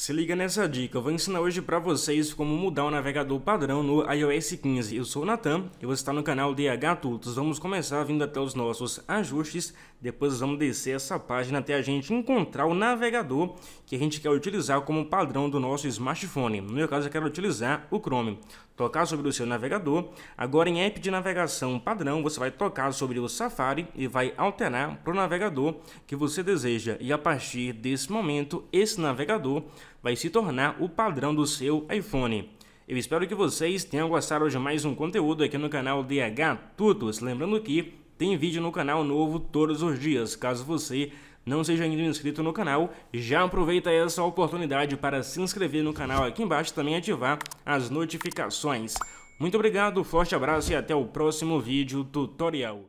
Se liga nessa dica, eu vou ensinar hoje para vocês como mudar o navegador padrão no iOS 15. Eu sou o Natan e você está no canal DH Tutos. Vamos começar vindo até os nossos ajustes, depois vamos descer essa página até a gente encontrar o navegador que a gente quer utilizar como padrão do nosso smartphone. No meu caso eu quero utilizar o Chrome tocar sobre o seu navegador. Agora em app de navegação padrão, você vai tocar sobre o Safari e vai alterar para o navegador que você deseja. E a partir desse momento, esse navegador vai se tornar o padrão do seu iPhone. Eu espero que vocês tenham gostado de mais um conteúdo aqui no canal DH Tutos. Lembrando que tem vídeo no canal novo todos os dias. Caso você não seja ainda inscrito no canal, já aproveita essa oportunidade para se inscrever no canal aqui embaixo e também ativar as notificações. Muito obrigado, forte abraço e até o próximo vídeo tutorial.